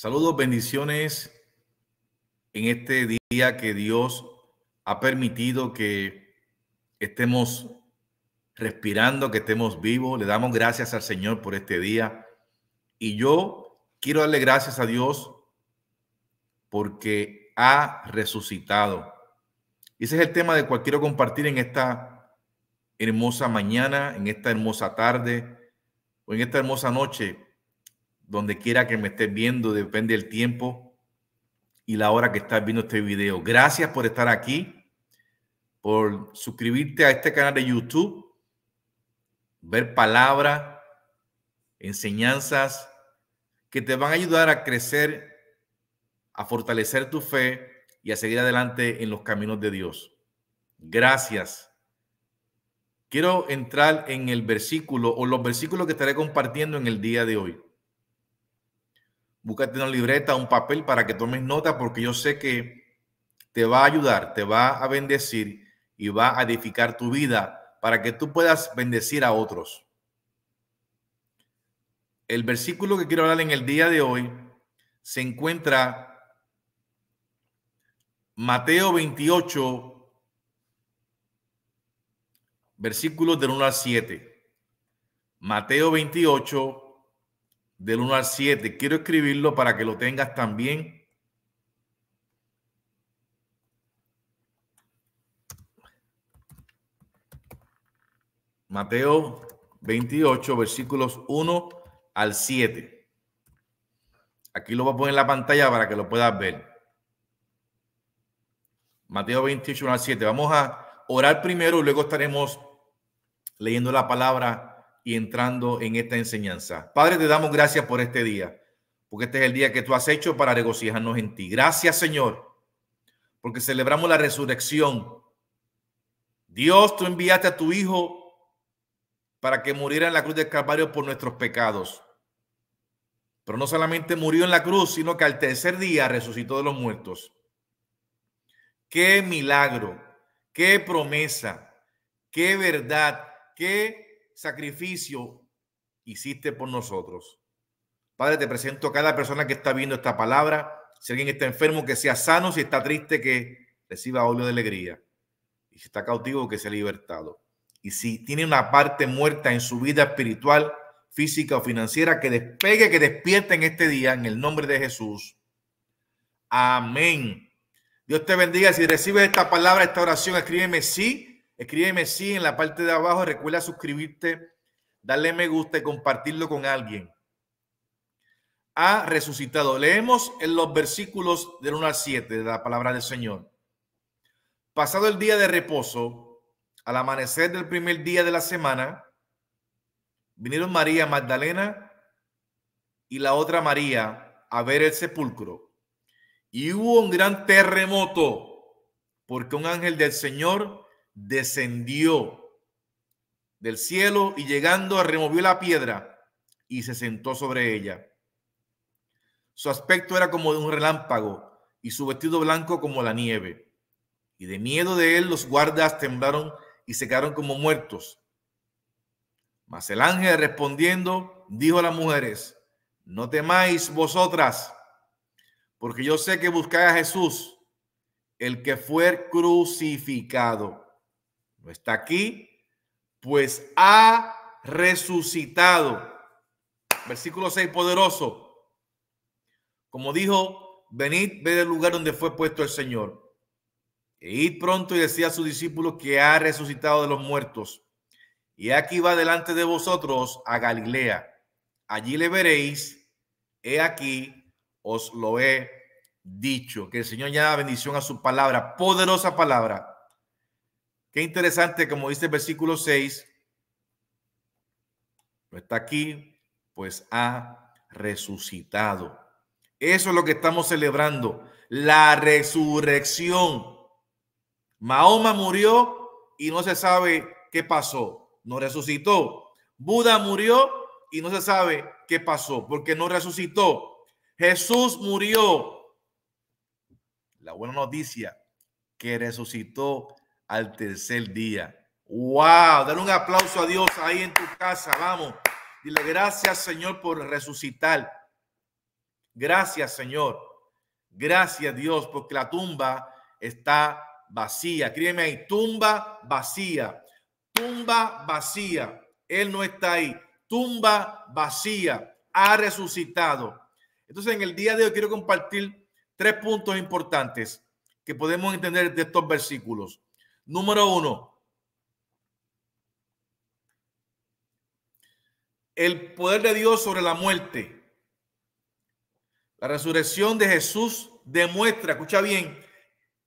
Saludos, bendiciones en este día que Dios ha permitido que estemos respirando, que estemos vivos. Le damos gracias al Señor por este día. Y yo quiero darle gracias a Dios porque ha resucitado. Ese es el tema de cual quiero compartir en esta hermosa mañana, en esta hermosa tarde o en esta hermosa noche donde quiera que me estés viendo, depende del tiempo y la hora que estás viendo este video. Gracias por estar aquí, por suscribirte a este canal de YouTube, ver palabras, enseñanzas que te van a ayudar a crecer, a fortalecer tu fe y a seguir adelante en los caminos de Dios. Gracias. Quiero entrar en el versículo o los versículos que estaré compartiendo en el día de hoy búscate una libreta, un papel para que tomes nota, porque yo sé que te va a ayudar, te va a bendecir y va a edificar tu vida para que tú puedas bendecir a otros. El versículo que quiero hablar en el día de hoy se encuentra Mateo 28, versículos del 1 al 7. Mateo 28, del 1 al 7. Quiero escribirlo para que lo tengas también. Mateo 28, versículos 1 al 7. Aquí lo voy a poner en la pantalla para que lo puedas ver. Mateo 28, 1 al 7. Vamos a orar primero y luego estaremos leyendo la palabra y entrando en esta enseñanza. Padre, te damos gracias por este día, porque este es el día que tú has hecho para regocijarnos en ti. Gracias, Señor, porque celebramos la resurrección. Dios, tú enviaste a tu Hijo para que muriera en la cruz del Calvario por nuestros pecados. Pero no solamente murió en la cruz, sino que al tercer día resucitó de los muertos. Qué milagro, qué promesa, qué verdad, qué sacrificio hiciste por nosotros? Padre, te presento a cada persona que está viendo esta palabra. Si alguien está enfermo, que sea sano. Si está triste, que reciba óleo de alegría. Y si está cautivo, que sea libertado. Y si tiene una parte muerta en su vida espiritual, física o financiera, que despegue, que despierte en este día, en el nombre de Jesús. Amén. Dios te bendiga. Si recibes esta palabra, esta oración, escríbeme sí Escríbeme sí en la parte de abajo. Recuerda suscribirte, darle me gusta y compartirlo con alguien. Ha resucitado. Leemos en los versículos del 1 al 7 de la palabra del Señor. Pasado el día de reposo, al amanecer del primer día de la semana, vinieron María Magdalena y la otra María a ver el sepulcro. Y hubo un gran terremoto porque un ángel del Señor descendió del cielo y llegando removió la piedra y se sentó sobre ella. Su aspecto era como de un relámpago y su vestido blanco como la nieve. Y de miedo de él los guardas temblaron y se quedaron como muertos. Mas el ángel respondiendo dijo a las mujeres, no temáis vosotras, porque yo sé que buscáis a Jesús, el que fue crucificado no está aquí, pues ha resucitado. Versículo 6, poderoso. Como dijo, venid, ve del lugar donde fue puesto el Señor. E id pronto y decía a sus discípulos que ha resucitado de los muertos. Y aquí va delante de vosotros a Galilea. Allí le veréis. He aquí, os lo he dicho. Que el Señor ya da bendición a su palabra, poderosa palabra. Qué interesante, como dice el versículo 6, no está aquí, pues ha resucitado. Eso es lo que estamos celebrando, la resurrección. Mahoma murió y no se sabe qué pasó, no resucitó. Buda murió y no se sabe qué pasó, porque no resucitó. Jesús murió. La buena noticia que resucitó al tercer día. ¡Wow! Dale un aplauso a Dios ahí en tu casa. Vamos. Dile gracias, Señor, por resucitar. Gracias, Señor. Gracias, Dios, porque la tumba está vacía. Créeme ahí, tumba vacía. Tumba vacía. Él no está ahí. Tumba vacía. Ha resucitado. Entonces, en el día de hoy quiero compartir tres puntos importantes que podemos entender de estos versículos. Número uno, el poder de Dios sobre la muerte. La resurrección de Jesús demuestra, escucha bien,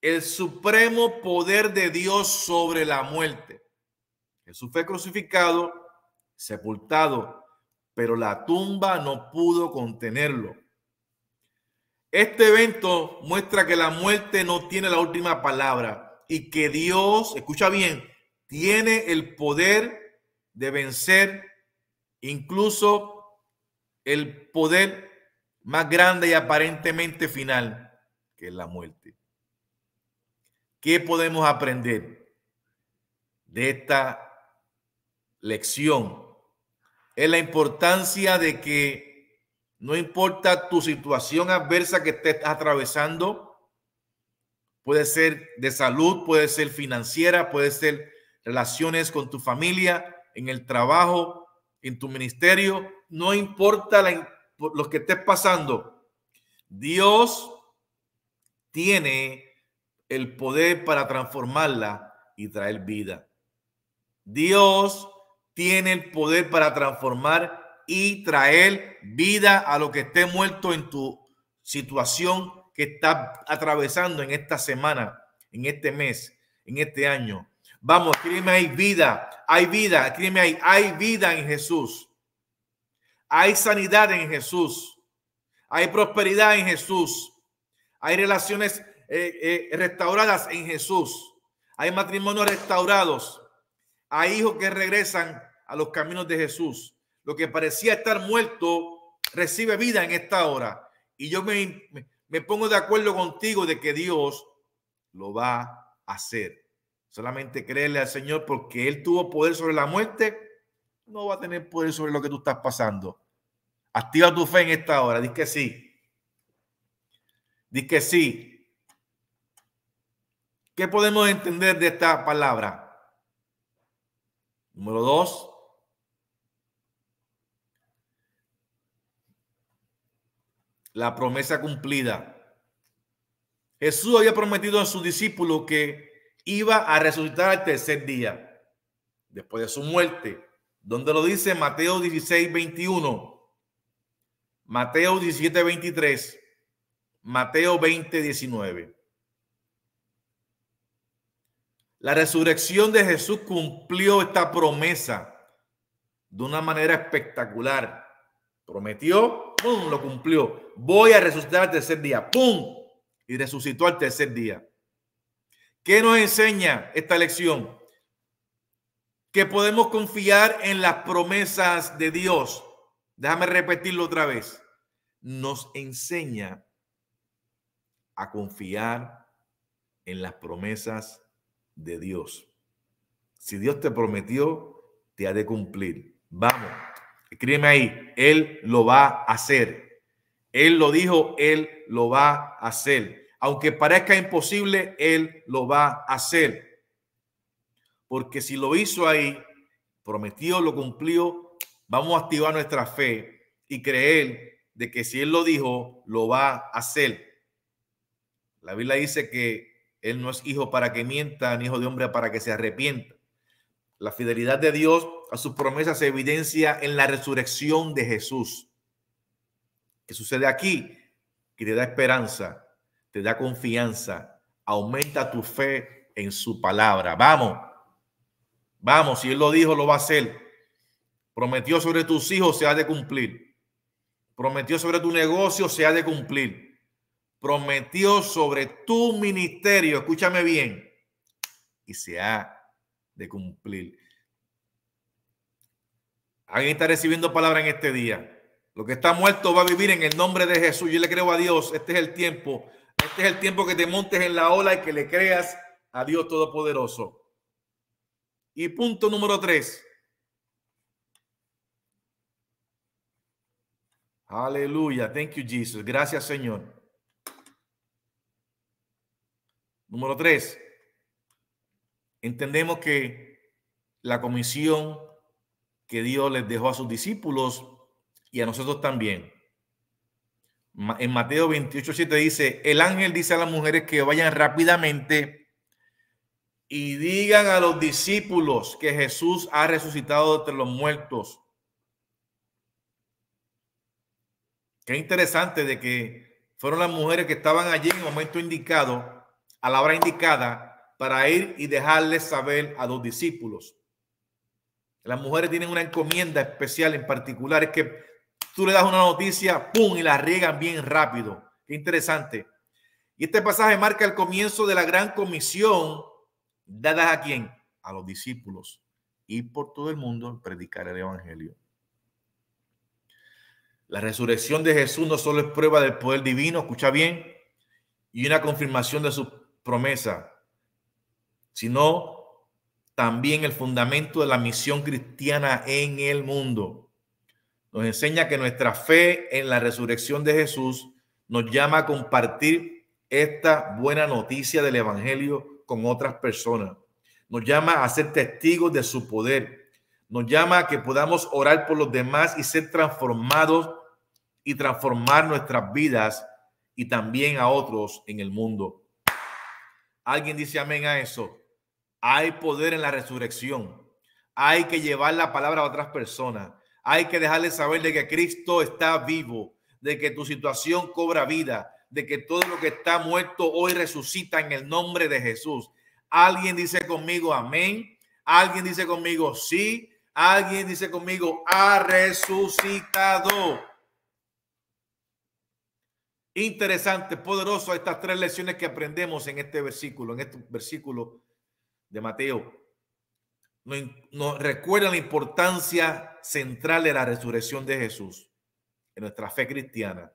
el supremo poder de Dios sobre la muerte. Jesús fue crucificado, sepultado, pero la tumba no pudo contenerlo. Este evento muestra que la muerte no tiene la última palabra y que Dios, escucha bien, tiene el poder de vencer incluso el poder más grande y aparentemente final, que es la muerte. ¿Qué podemos aprender de esta lección? Es la importancia de que no importa tu situación adversa que estés atravesando, puede ser de salud, puede ser financiera, puede ser relaciones con tu familia, en el trabajo, en tu ministerio, no importa la, lo que estés pasando, Dios tiene el poder para transformarla y traer vida. Dios tiene el poder para transformar y traer vida a lo que esté muerto en tu situación que está atravesando en esta semana, en este mes, en este año. Vamos, créeme, hay vida, hay vida, escríbeme hay, hay vida en Jesús. Hay sanidad en Jesús. Hay prosperidad en Jesús. Hay relaciones eh, eh, restauradas en Jesús. Hay matrimonios restaurados. Hay hijos que regresan a los caminos de Jesús. Lo que parecía estar muerto recibe vida en esta hora. Y yo me, me pongo de acuerdo contigo de que Dios lo va a hacer. Solamente créele al Señor porque Él tuvo poder sobre la muerte, no va a tener poder sobre lo que tú estás pasando. Activa tu fe en esta hora, di que sí. Di que sí. ¿Qué podemos entender de esta palabra? Número dos, La promesa cumplida. Jesús había prometido a sus discípulos que iba a resucitar al tercer día, después de su muerte, donde lo dice Mateo 16, 21, Mateo 17, 23, Mateo 20, 19. La resurrección de Jesús cumplió esta promesa de una manera espectacular. Prometió ¡Pum! Lo cumplió. Voy a resucitar al tercer día. ¡Pum! Y resucitó al tercer día. ¿Qué nos enseña esta lección? Que podemos confiar en las promesas de Dios. Déjame repetirlo otra vez. Nos enseña a confiar en las promesas de Dios. Si Dios te prometió, te ha de cumplir. Vamos. Escríbeme ahí, Él lo va a hacer. Él lo dijo, Él lo va a hacer. Aunque parezca imposible, Él lo va a hacer. Porque si lo hizo ahí, prometió, lo cumplió, vamos a activar nuestra fe y creer de que si Él lo dijo, lo va a hacer. La Biblia dice que Él no es hijo para que mienta, ni hijo de hombre para que se arrepienta. La fidelidad de Dios a sus promesas se evidencia en la resurrección de Jesús. ¿Qué sucede aquí? Que te da esperanza, te da confianza, aumenta tu fe en su palabra. Vamos, vamos, si Él lo dijo, lo va a hacer. Prometió sobre tus hijos, se ha de cumplir. Prometió sobre tu negocio, se ha de cumplir. Prometió sobre tu ministerio, escúchame bien, y se ha de cumplir. Alguien está recibiendo palabra en este día. Lo que está muerto va a vivir en el nombre de Jesús. Yo le creo a Dios. Este es el tiempo. Este es el tiempo que te montes en la ola y que le creas a Dios Todopoderoso. Y punto número tres. Aleluya. Thank you, Jesus. Gracias, Señor. Número tres. Entendemos que la comisión que Dios les dejó a sus discípulos y a nosotros también. En Mateo 28, 7 dice, el ángel dice a las mujeres que vayan rápidamente y digan a los discípulos que Jesús ha resucitado entre los muertos. Qué interesante de que fueron las mujeres que estaban allí en el momento indicado, a la hora indicada, para ir y dejarles saber a los discípulos. Las mujeres tienen una encomienda especial en particular, es que tú le das una noticia, ¡pum! y la riegan bien rápido. Qué interesante. Y este pasaje marca el comienzo de la gran comisión dada a quién? A los discípulos. Y por todo el mundo predicar el Evangelio. La resurrección de Jesús no solo es prueba del poder divino, escucha bien, y una confirmación de su promesa sino también el fundamento de la misión cristiana en el mundo. Nos enseña que nuestra fe en la resurrección de Jesús nos llama a compartir esta buena noticia del Evangelio con otras personas. Nos llama a ser testigos de su poder. Nos llama a que podamos orar por los demás y ser transformados y transformar nuestras vidas y también a otros en el mundo. ¿Alguien dice amén a eso? Hay poder en la resurrección. Hay que llevar la palabra a otras personas. Hay que dejarles saber de que Cristo está vivo, de que tu situación cobra vida, de que todo lo que está muerto hoy resucita en el nombre de Jesús. Alguien dice conmigo amén. Alguien dice conmigo sí. Alguien dice conmigo ha resucitado. Interesante, poderoso estas tres lecciones que aprendemos en este versículo, en este versículo de Mateo nos, recuerda la importancia central de la resurrección de Jesús en nuestra fe cristiana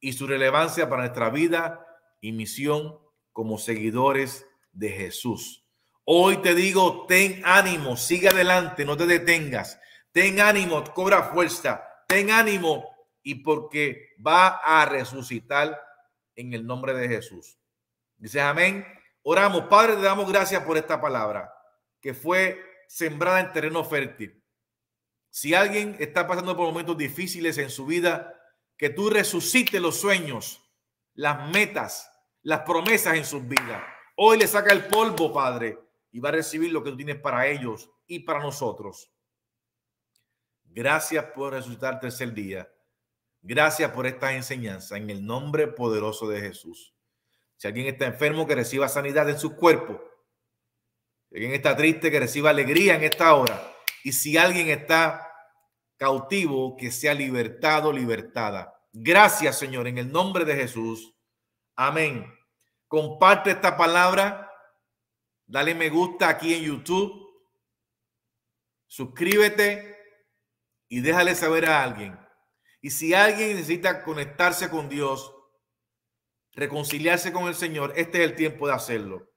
y su relevancia para nuestra vida y misión como seguidores de Jesús. Hoy te digo, ten ánimo, sigue adelante, no te detengas, ten ánimo, cobra fuerza, ten ánimo y porque va a resucitar en el nombre de Jesús. Dices amén. Oramos, Padre, te damos gracias por esta palabra que fue sembrada en terreno fértil. Si alguien está pasando por momentos difíciles en su vida, que tú resucites los sueños, las metas, las promesas en sus vidas. Hoy le saca el polvo, Padre, y va a recibir lo que tú tienes para ellos y para nosotros. Gracias por resucitar tercer día. Gracias por esta enseñanza en el nombre poderoso de Jesús. Si alguien está enfermo, que reciba sanidad en su cuerpo. Si alguien está triste, que reciba alegría en esta hora. Y si alguien está cautivo, que sea libertado, libertada. Gracias, Señor, en el nombre de Jesús. Amén. Comparte esta palabra. Dale me gusta aquí en YouTube. Suscríbete y déjale saber a alguien. Y si alguien necesita conectarse con Dios, reconciliarse con el Señor, este es el tiempo de hacerlo.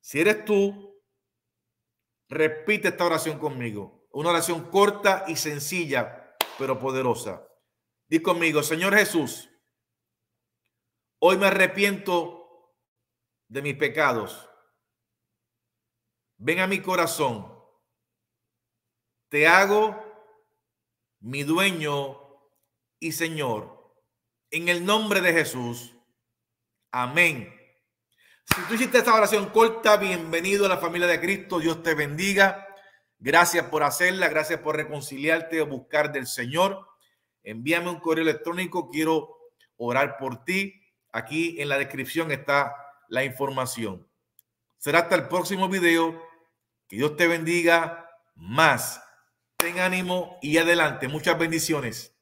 Si eres tú, repite esta oración conmigo. Una oración corta y sencilla, pero poderosa. Di conmigo, Señor Jesús, hoy me arrepiento de mis pecados. Ven a mi corazón. Te hago mi dueño y Señor. En el nombre de Jesús. Amén. Si tú hiciste esta oración corta, bienvenido a la familia de Cristo. Dios te bendiga. Gracias por hacerla. Gracias por reconciliarte o buscar del Señor. Envíame un correo electrónico. Quiero orar por ti. Aquí en la descripción está la información. Será hasta el próximo video. Que Dios te bendiga más. Ten ánimo y adelante. Muchas bendiciones.